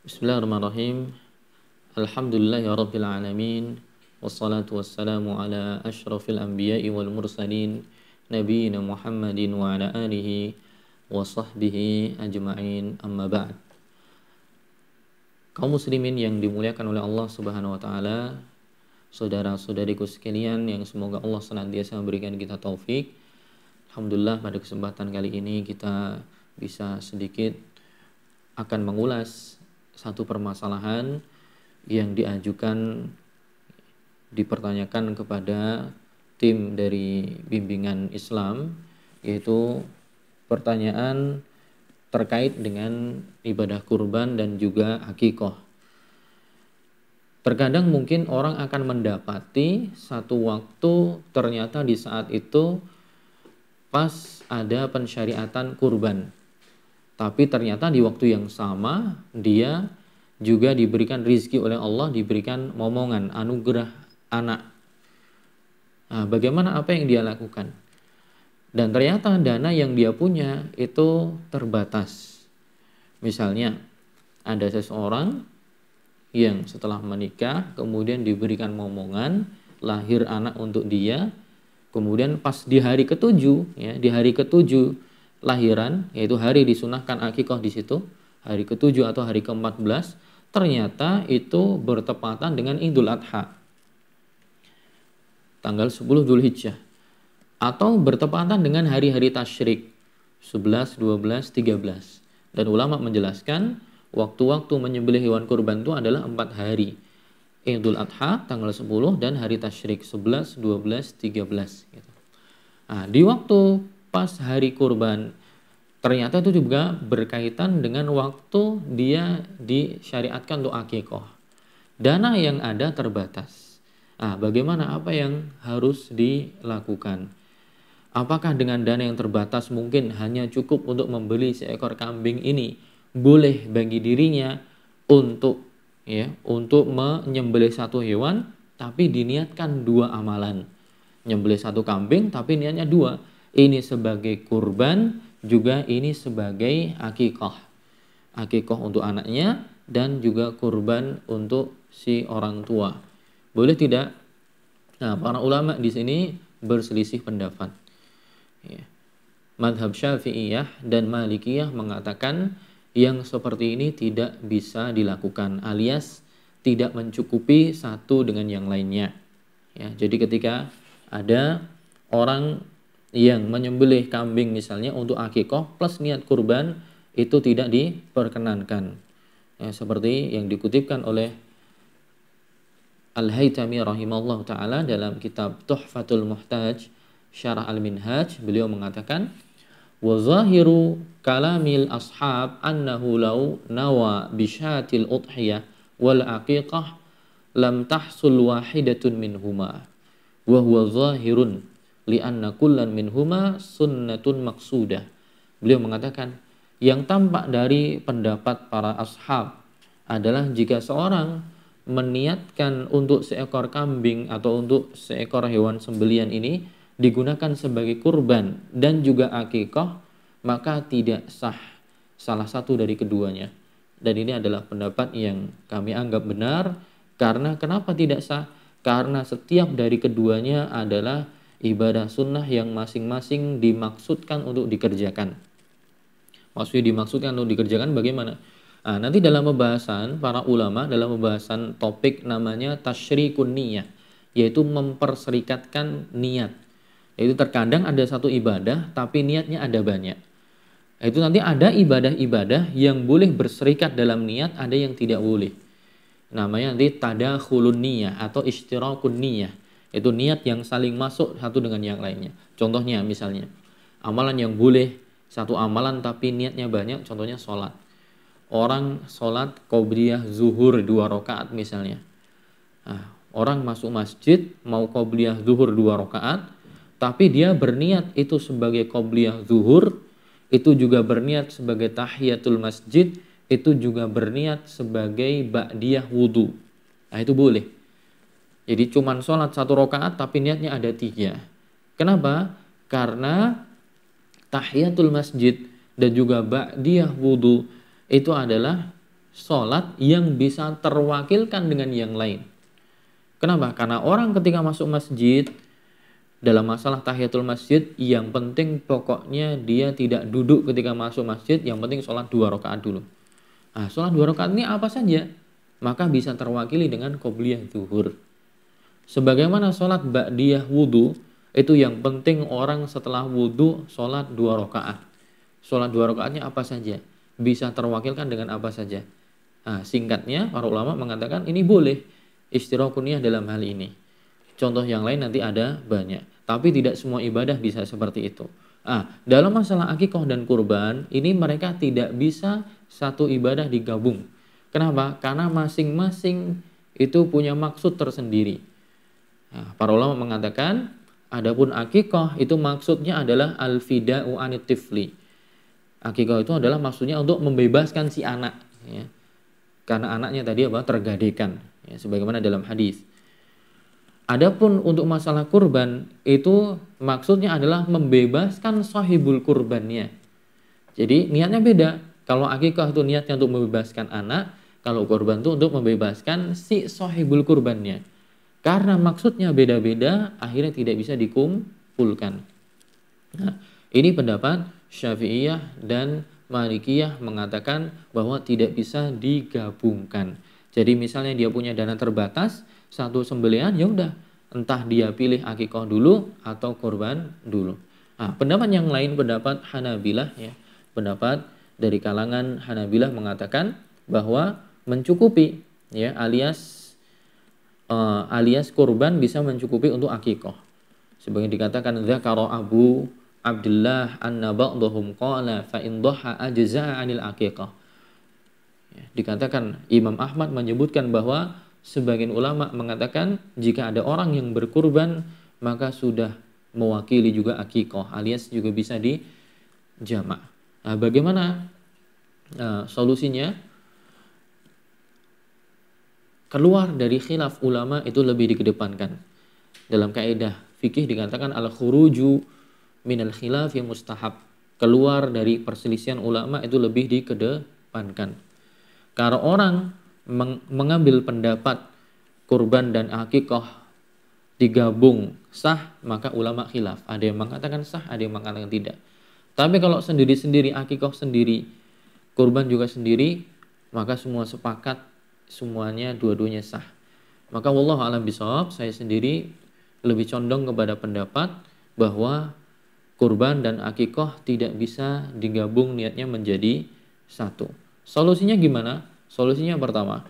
Bismillahirrahmanirrahim. Alhamdulillahi ya rabbil alamin. Wassalatu wassalamu ala asyrafil anbiya'i wal mursalin nabiyina Muhammadin wa ala alihi wa sahbihi ajma'in amma ba'd. Kaum muslimin yang dimuliakan oleh Allah Subhanahu wa taala, saudara-saudariku sekalian yang semoga Allah senantiasa memberikan kita taufik. Alhamdulillah pada kesempatan kali ini kita bisa sedikit akan mengulas satu permasalahan yang diajukan dipertanyakan kepada tim dari bimbingan Islam yaitu pertanyaan terkait dengan ibadah kurban dan juga akikoh. Terkadang mungkin orang akan mendapati satu waktu ternyata di saat itu pas ada pensyariatan kurban. Tapi ternyata di waktu yang sama dia juga diberikan rizki oleh Allah, diberikan momongan, anugerah anak. Nah, bagaimana apa yang dia lakukan? Dan ternyata dana yang dia punya itu terbatas. Misalnya ada seseorang yang setelah menikah kemudian diberikan momongan lahir anak untuk dia kemudian pas di hari ketujuh ya di hari ketujuh lahiran, yaitu hari disunahkan akikoh di situ, hari ke-7 atau hari ke-14, ternyata itu bertepatan dengan Idul Adha. Tanggal 10 Dzulhijjah atau bertepatan dengan hari-hari tasyrik 11, 12, 13. Dan ulama menjelaskan waktu-waktu menyembelih hewan kurban itu adalah empat hari. Idul Adha tanggal 10 dan hari tasyrik 11, 12, 13 gitu. Nah, di waktu pas hari kurban. Ternyata itu juga berkaitan dengan waktu dia disyariatkan untuk akikoh. Dana yang ada terbatas. Nah, bagaimana apa yang harus dilakukan? Apakah dengan dana yang terbatas mungkin hanya cukup untuk membeli seekor kambing ini? Boleh bagi dirinya untuk ya untuk menyembelih satu hewan tapi diniatkan dua amalan. Nyembelih satu kambing tapi niatnya dua ini sebagai kurban, juga ini sebagai akikah akikah untuk anaknya dan juga kurban untuk si orang tua. Boleh tidak? Nah, para ulama di sini berselisih pendapat. Ya. Madhab Syafi'iyah dan Malikiyah mengatakan yang seperti ini tidak bisa dilakukan alias tidak mencukupi satu dengan yang lainnya. Ya, jadi ketika ada orang yang menyembelih kambing misalnya untuk akikoh plus niat kurban itu tidak diperkenankan. Ya, seperti yang dikutipkan oleh Al-Haytami rahimahullah ta'ala dalam kitab Tuhfatul Muhtaj Syarah Al-Minhaj beliau mengatakan wa zahiru kalamil ashab annahu law nawa bishatil udhiyah wal aqiqah lam tahsul wahidatun minhuma wa huwa zahirun li'anna kullan minhuma sunnatun maksudah. Beliau mengatakan, yang tampak dari pendapat para ashab adalah jika seorang meniatkan untuk seekor kambing atau untuk seekor hewan sembelian ini digunakan sebagai kurban dan juga akikah, maka tidak sah salah satu dari keduanya. Dan ini adalah pendapat yang kami anggap benar karena kenapa tidak sah? Karena setiap dari keduanya adalah ibadah sunnah yang masing-masing dimaksudkan untuk dikerjakan. Maksudnya dimaksudkan untuk dikerjakan bagaimana? Nah, nanti dalam pembahasan para ulama dalam pembahasan topik namanya tasyrikun niyah, yaitu memperserikatkan niat. Yaitu terkadang ada satu ibadah tapi niatnya ada banyak. Itu nanti ada ibadah-ibadah yang boleh berserikat dalam niat, ada yang tidak boleh. Namanya nanti tadakhulun niyah atau istirahkun niyah itu niat yang saling masuk satu dengan yang lainnya. Contohnya misalnya, amalan yang boleh satu amalan tapi niatnya banyak, contohnya sholat. Orang sholat qobliyah zuhur dua rakaat misalnya. Nah, orang masuk masjid mau qobliyah zuhur dua rakaat, tapi dia berniat itu sebagai qobliyah zuhur, itu juga berniat sebagai tahiyatul masjid, itu juga berniat sebagai ba'diyah wudhu. Nah itu boleh. Jadi cuman sholat satu rakaat tapi niatnya ada tiga. Kenapa? Karena tahiyatul masjid dan juga ba'diyah wudhu itu adalah sholat yang bisa terwakilkan dengan yang lain. Kenapa? Karena orang ketika masuk masjid dalam masalah tahiyatul masjid yang penting pokoknya dia tidak duduk ketika masuk masjid yang penting sholat dua rakaat dulu nah sholat dua rakaat ini apa saja maka bisa terwakili dengan qobliyah zuhur Sebagaimana sholat ba'diyah wudhu, itu yang penting orang setelah wudhu sholat dua rakaat. Sholat dua rakaatnya apa saja? Bisa terwakilkan dengan apa saja? Nah, singkatnya para ulama mengatakan ini boleh istirahat dalam hal ini. Contoh yang lain nanti ada banyak, tapi tidak semua ibadah bisa seperti itu. Ah, dalam masalah akikoh dan kurban, ini mereka tidak bisa satu ibadah digabung. Kenapa? Karena masing-masing itu punya maksud tersendiri. Nah, para ulama mengatakan, adapun akikoh itu maksudnya adalah al-fida'u anitifli. Akikoh itu adalah maksudnya untuk membebaskan si anak. Ya. Karena anaknya tadi apa? Tergadekan. Ya, sebagaimana dalam hadis. Adapun untuk masalah kurban itu maksudnya adalah membebaskan sahibul kurbannya. Jadi niatnya beda. Kalau akikah itu niatnya untuk membebaskan anak, kalau kurban itu untuk membebaskan si sahibul kurbannya. Karena maksudnya beda-beda, akhirnya tidak bisa dikumpulkan. Nah, ini pendapat Syafi'iyah dan Malikiyah mengatakan bahwa tidak bisa digabungkan. Jadi misalnya dia punya dana terbatas, satu sembelihan ya udah, entah dia pilih akikoh dulu atau korban dulu. Nah, pendapat yang lain pendapat Hanabilah ya. Pendapat dari kalangan Hanabilah mengatakan bahwa mencukupi ya alias uh, alias kurban bisa mencukupi untuk akikoh. Sebagai dikatakan zakaro Abu Abdullah anna ba'dahum qala fa in dhaha ajza'a 'anil akikoh. Ya, dikatakan Imam Ahmad menyebutkan bahwa sebagian ulama mengatakan jika ada orang yang berkurban maka sudah mewakili juga akikoh alias juga bisa di dijamak. Nah, bagaimana uh, solusinya? keluar dari khilaf ulama itu lebih dikedepankan. Dalam kaidah fikih dikatakan al khuruju al khilaf yang mustahab. Keluar dari perselisihan ulama itu lebih dikedepankan. Karena orang meng mengambil pendapat kurban dan akikoh digabung sah maka ulama khilaf. Ada yang mengatakan sah, ada yang mengatakan tidak. Tapi kalau sendiri-sendiri akikoh sendiri, kurban juga sendiri, maka semua sepakat semuanya dua-duanya sah. Maka wallahu alam bisawab, saya sendiri lebih condong kepada pendapat bahwa kurban dan akikoh tidak bisa digabung niatnya menjadi satu. Solusinya gimana? Solusinya pertama,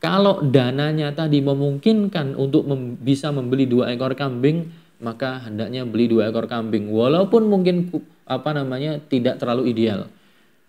kalau dananya tadi memungkinkan untuk mem bisa membeli dua ekor kambing, maka hendaknya beli dua ekor kambing. Walaupun mungkin apa namanya tidak terlalu ideal.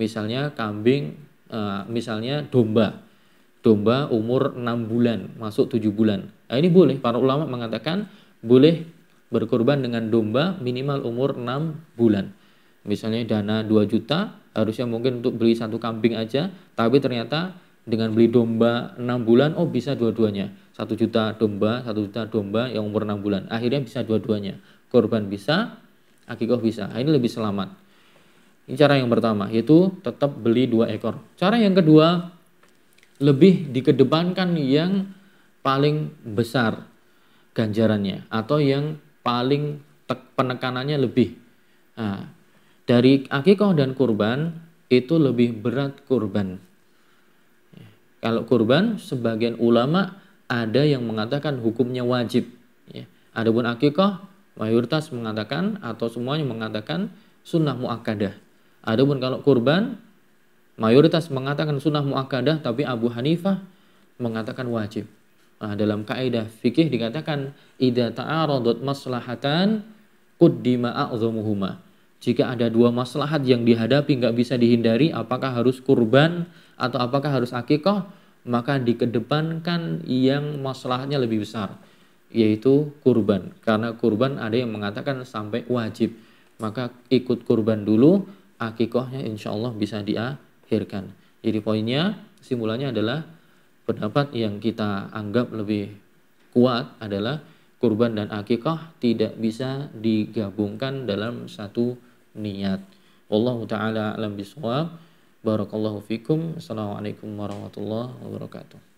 Misalnya kambing, eh, misalnya domba domba umur 6 bulan masuk 7 bulan. Nah, ini boleh para ulama mengatakan boleh berkorban dengan domba minimal umur 6 bulan. Misalnya dana 2 juta harusnya mungkin untuk beli satu kambing aja, tapi ternyata dengan beli domba 6 bulan oh bisa dua-duanya. 1 juta domba, 1 juta domba yang umur 6 bulan. Akhirnya bisa dua-duanya. Korban bisa, akikoh bisa. Nah, ini lebih selamat. Ini cara yang pertama, yaitu tetap beli dua ekor. Cara yang kedua, lebih dikedepankan yang paling besar ganjarannya atau yang paling penekanannya lebih. Nah, dari akikoh dan kurban itu lebih berat kurban. Ya, kalau kurban, sebagian ulama ada yang mengatakan hukumnya wajib. Ya, adapun akikoh, mayoritas mengatakan atau semuanya mengatakan sunnah muakkadah. Adapun kalau kurban, Mayoritas mengatakan sunnah muakkadah, tapi Abu Hanifah mengatakan wajib. Nah, dalam kaidah fikih dikatakan ida ta'aradat maslahatan quddima a'dhamuhuma. Jika ada dua maslahat yang dihadapi nggak bisa dihindari, apakah harus kurban atau apakah harus akikah, maka dikedepankan yang maslahatnya lebih besar, yaitu kurban. Karena kurban ada yang mengatakan sampai wajib, maka ikut kurban dulu, akikohnya insya Allah bisa dia takdirkan. Jadi poinnya kesimpulannya adalah pendapat yang kita anggap lebih kuat adalah kurban dan akikah tidak bisa digabungkan dalam satu niat. Wallahu taala alam biswab. Barakallahu fikum. Assalamualaikum warahmatullahi wabarakatuh.